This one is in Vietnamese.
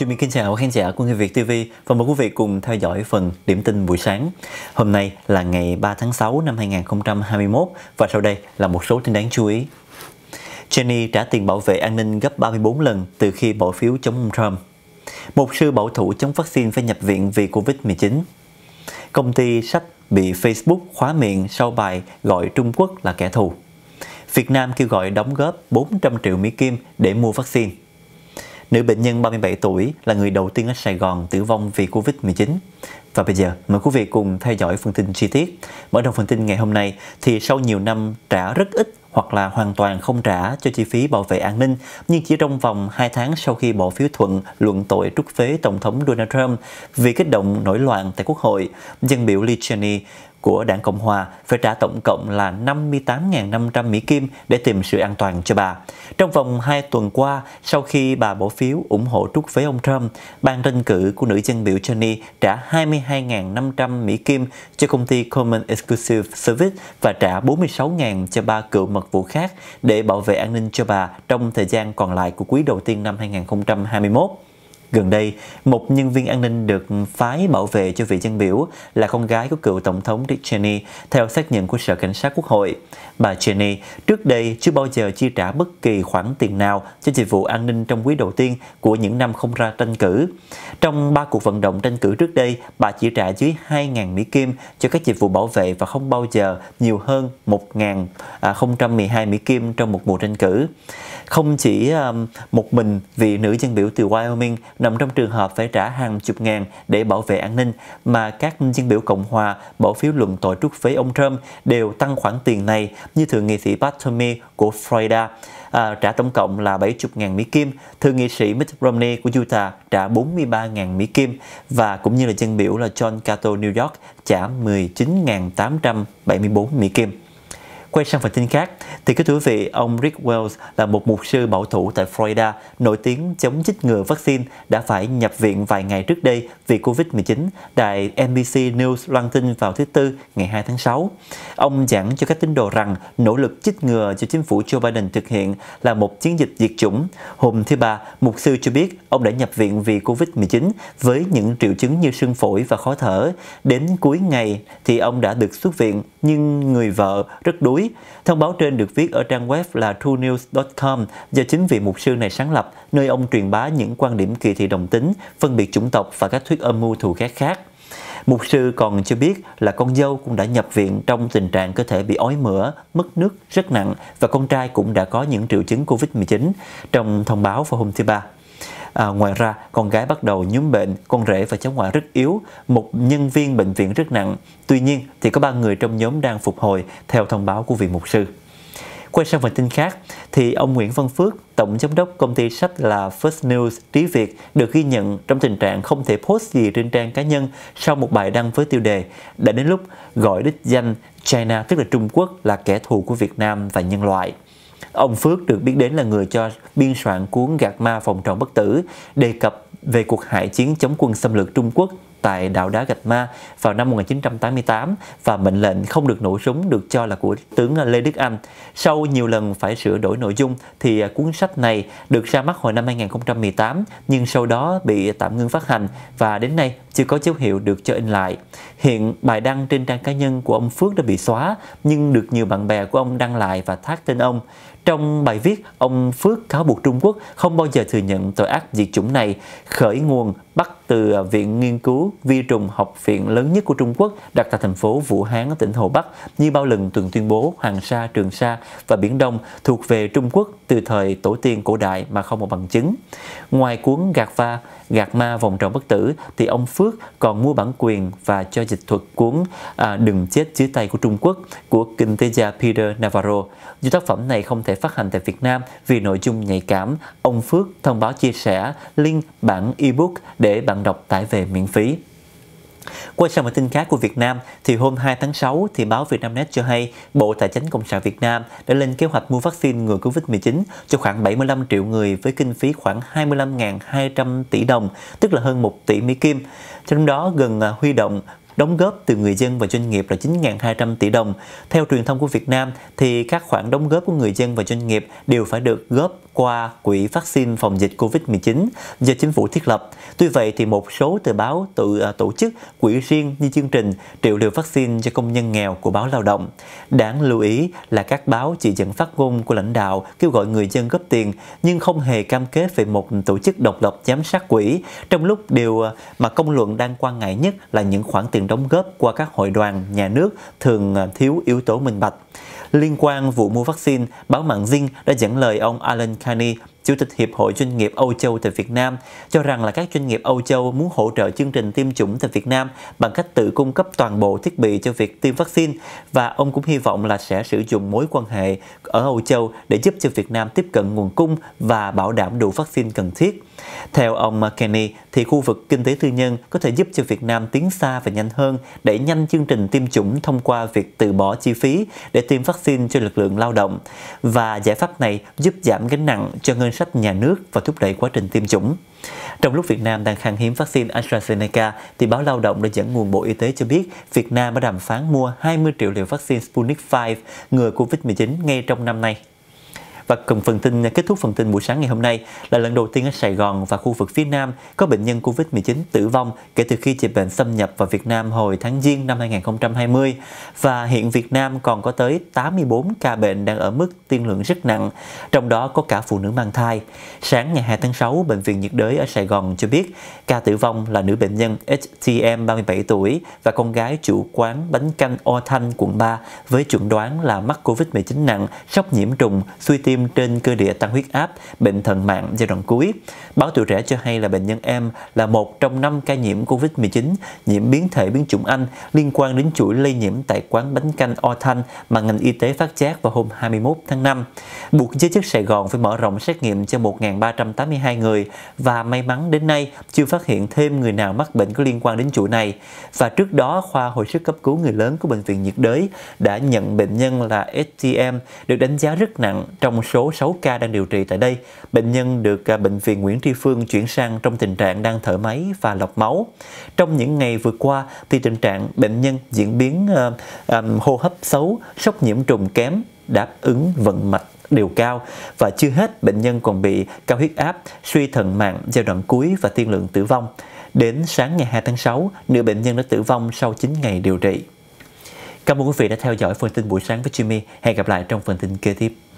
Chị Minh kính chào khán giả của Người Việt TV và mời quý vị cùng theo dõi phần điểm tin buổi sáng. Hôm nay là ngày 3 tháng 6 năm 2021 và sau đây là một số tin đáng chú ý. Jenny trả tiền bảo vệ an ninh gấp 34 lần từ khi bỏ phiếu chống ông Trump. Một sư bảo thủ chống vaccine phải nhập viện vì Covid-19. Công ty sách bị Facebook khóa miệng sau bài gọi Trung Quốc là kẻ thù. Việt Nam kêu gọi đóng góp 400 triệu Mỹ Kim để mua vaccine. Nữ bệnh nhân 37 tuổi là người đầu tiên ở Sài Gòn tử vong vì Covid-19. Và bây giờ, mời quý vị cùng theo dõi phần tin chi tiết. Mở đầu phần tin ngày hôm nay thì sau nhiều năm trả rất ít hoặc là hoàn toàn không trả cho chi phí bảo vệ an ninh, nhưng chỉ trong vòng 2 tháng sau khi bỏ phiếu thuận luận tội trút phế Tổng thống Donald Trump vì kích động nổi loạn tại Quốc hội, dân biểu Lee Cheney của đảng Cộng Hòa phải trả tổng cộng là 58.500 Mỹ Kim để tìm sự an toàn cho bà. Trong vòng 2 tuần qua, sau khi bà bỏ phiếu ủng hộ trút với ông Trump, ban tranh cử của nữ dân biểu Cheney trả 22.500 Mỹ Kim cho công ty Common Exclusive Service và trả 46.000 cho ba cựu mật vụ khác để bảo vệ an ninh cho bà trong thời gian còn lại của quý đầu tiên năm 2021. Gần đây, một nhân viên an ninh được phái bảo vệ cho vị dân biểu là con gái của cựu Tổng thống Dick Cheney, theo xác nhận của Sở Cảnh sát Quốc hội. Bà Cheney trước đây chưa bao giờ chi trả bất kỳ khoản tiền nào cho dịch vụ an ninh trong quý đầu tiên của những năm không ra tranh cử. Trong ba cuộc vận động tranh cử trước đây, bà chỉ trả dưới 2.000 Mỹ Kim cho các dịch vụ bảo vệ và không bao giờ nhiều hơn 1.012 à, Mỹ Kim trong một mùa tranh cử. Không chỉ à, một mình vị nữ dân biểu từ Wyoming nằm trong trường hợp phải trả hàng chục ngàn để bảo vệ an ninh mà các dân biểu Cộng hòa bỏ phiếu luận tội trước với ông Trump đều tăng khoản tiền này như thượng nghị sĩ Pat của Florida à, trả tổng cộng là 70.000 Mỹ Kim, thượng nghị sĩ Mitt Romney của Utah trả 43.000 Mỹ Kim và cũng như là dân biểu là John Cato New York trả 19.874 Mỹ Kim. Quay sang phần tin khác, thì các thưa vị, ông Rick Wells là một mục sư bảo thủ tại Florida, nổi tiếng chống chích ngừa vaccine, đã phải nhập viện vài ngày trước đây vì Covid-19, đài NBC News loan tin vào thứ Tư ngày 2 tháng 6. Ông giảng cho các tín đồ rằng nỗ lực chích ngừa cho chính phủ Joe Biden thực hiện là một chiến dịch diệt chủng. Hôm thứ Ba, mục sư cho biết ông đã nhập viện vì Covid-19 với những triệu chứng như sưng phổi và khó thở. Đến cuối ngày thì ông đã được xuất viện, nhưng người vợ rất đuối cuối. Thông báo trên được viết ở trang web là truenews.com do chính vị mục sư này sáng lập, nơi ông truyền bá những quan điểm kỳ thị đồng tính, phân biệt chủng tộc và các thuyết âm mưu thù ghét khác. Mục sư còn cho biết là con dâu cũng đã nhập viện trong tình trạng cơ thể bị ói mửa, mất nước rất nặng và con trai cũng đã có những triệu chứng COVID-19 trong thông báo vào hôm thứ Ba. À, ngoài ra, con gái bắt đầu nhúm bệnh, con rể và cháu ngoại rất yếu, một nhân viên bệnh viện rất nặng. Tuy nhiên, thì có ba người trong nhóm đang phục hồi theo thông báo của vị mục sư. Quay sang phần tin khác, thì ông Nguyễn Văn Phước, tổng giám đốc công ty sách là First News Trí Việt được ghi nhận trong tình trạng không thể post gì trên trang cá nhân sau một bài đăng với tiêu đề đã đến lúc gọi đích danh China tức là Trung Quốc là kẻ thù của Việt Nam và nhân loại. Ông Phước được biết đến là người cho biên soạn cuốn Gạt ma phòng trọn bất tử, đề cập về cuộc hải chiến chống quân xâm lược Trung Quốc tại đảo đá Gạch Ma vào năm 1988 và mệnh lệnh không được nổ súng được cho là của tướng Lê Đức Anh. Sau nhiều lần phải sửa đổi nội dung thì cuốn sách này được ra mắt hồi năm 2018 nhưng sau đó bị tạm ngưng phát hành và đến nay chưa có dấu hiệu được cho in lại. Hiện bài đăng trên trang cá nhân của ông Phước đã bị xóa nhưng được nhiều bạn bè của ông đăng lại và thác tên ông. Trong bài viết, ông Phước cáo buộc Trung Quốc không bao giờ thừa nhận tội ác diệt chủng này, khởi nguồn bắt từ Viện Nghiên cứu Vi trùng học viện lớn nhất của Trung Quốc đặt tại thành phố Vũ Hán, tỉnh Hồ Bắc, như bao lần từng tuyên bố Hoàng Sa, Trường Sa và Biển Đông thuộc về Trung Quốc từ thời tổ tiên cổ đại mà không một bằng chứng. Ngoài cuốn Gạt Va, Gạt Ma Vòng Tròn Bất Tử thì ông Phước còn mua bản quyền và cho dịch thuật cuốn à, Đừng Chết Dưới Tay của Trung Quốc của kinh tế gia Peter Navarro. Dù tác phẩm này không thể phát hành tại Việt Nam vì nội dung nhạy cảm, ông Phước thông báo chia sẻ link bản ebook để bạn đọc tải về miễn phí. Quay sang một tin khác của Việt Nam, thì hôm 2 tháng 6 thì báo Vietnamnet cho hay Bộ Tài chính Cộng sản Việt Nam đã lên kế hoạch mua vaccine ngừa Covid-19 cho khoảng 75 triệu người với kinh phí khoảng 25.200 tỷ đồng, tức là hơn 1 tỷ Mỹ Kim. Trong đó gần à, huy động đóng góp từ người dân và doanh nghiệp là 9.200 tỷ đồng. Theo truyền thông của Việt Nam thì các khoản đóng góp của người dân và doanh nghiệp đều phải được góp qua Quỹ vaccine phòng dịch COVID-19 do chính phủ thiết lập. Tuy vậy, thì một số tờ báo tự à, tổ chức quỹ riêng như chương trình triệu liều vaccine cho công nhân nghèo của báo Lao động. Đáng lưu ý là các báo chỉ dẫn phát ngôn của lãnh đạo kêu gọi người dân góp tiền nhưng không hề cam kết về một tổ chức độc lập giám sát quỹ, trong lúc điều à, mà công luận đang quan ngại nhất là những khoản tiền đóng góp qua các hội đoàn, nhà nước thường à, thiếu yếu tố minh bạch. Liên quan vụ mua vaccine, báo mạng Zing đã dẫn lời ông Alan Kani, Chủ tịch Hiệp hội Doanh nghiệp Âu Châu tại Việt Nam, cho rằng là các doanh nghiệp Âu Châu muốn hỗ trợ chương trình tiêm chủng tại Việt Nam bằng cách tự cung cấp toàn bộ thiết bị cho việc tiêm vaccine và ông cũng hy vọng là sẽ sử dụng mối quan hệ ở Âu Châu để giúp cho Việt Nam tiếp cận nguồn cung và bảo đảm đủ vaccine cần thiết. Theo ông McKinney, thì khu vực kinh tế tư nhân có thể giúp cho Việt Nam tiến xa và nhanh hơn, đẩy nhanh chương trình tiêm chủng thông qua việc từ bỏ chi phí để tiêm vaccine cho lực lượng lao động. Và giải pháp này giúp giảm gánh nặng cho ngân sách nhà nước và thúc đẩy quá trình tiêm chủng. Trong lúc Việt Nam đang khan hiếm vaccine AstraZeneca, thì báo Lao động đã dẫn nguồn Bộ Y tế cho biết Việt Nam đã đàm phán mua 20 triệu liều vaccine Sputnik V ngừa COVID-19 ngay trong năm nay. Và cùng phần tin kết thúc phần tin buổi sáng ngày hôm nay là lần đầu tiên ở Sài Gòn và khu vực phía Nam có bệnh nhân Covid-19 tử vong kể từ khi dịch bệnh xâm nhập vào Việt Nam hồi tháng Giêng năm 2020 và hiện Việt Nam còn có tới 84 ca bệnh đang ở mức tiên lượng rất nặng, trong đó có cả phụ nữ mang thai. Sáng ngày 2 tháng 6, Bệnh viện nhiệt đới ở Sài Gòn cho biết ca tử vong là nữ bệnh nhân HTM 37 tuổi và con gái chủ quán bánh canh O Thanh, quận 3 với chuẩn đoán là mắc Covid-19 nặng, sốc nhiễm trùng, suy tim viêm trên cơ địa tăng huyết áp, bệnh thận mạng giai đoạn cuối. Báo tuổi trẻ cho hay là bệnh nhân em là một trong năm ca nhiễm COVID-19 nhiễm biến thể biến chủng Anh liên quan đến chuỗi lây nhiễm tại quán bánh canh O Thanh mà ngành y tế phát giác vào hôm 21 tháng 5. Buộc giới chức Sài Gòn phải mở rộng xét nghiệm cho 1.382 người và may mắn đến nay chưa phát hiện thêm người nào mắc bệnh có liên quan đến chuỗi này. Và trước đó, khoa hồi sức cấp cứu người lớn của Bệnh viện nhiệt đới đã nhận bệnh nhân là STM được đánh giá rất nặng trong trong số 6 ca đang điều trị tại đây, bệnh nhân được à, Bệnh viện Nguyễn Tri Phương chuyển sang trong tình trạng đang thở máy và lọc máu. Trong những ngày vừa qua, thì tình trạng bệnh nhân diễn biến uh, um, hô hấp xấu, sốc nhiễm trùng kém, đáp ứng vận mạch đều cao và chưa hết bệnh nhân còn bị cao huyết áp, suy thận mạng giai đoạn cuối và tiên lượng tử vong. Đến sáng ngày 2 tháng 6, nữ bệnh nhân đã tử vong sau 9 ngày điều trị. Cảm ơn quý vị đã theo dõi phần tin buổi sáng với Jimmy. Hẹn gặp lại trong phần tin kế tiếp.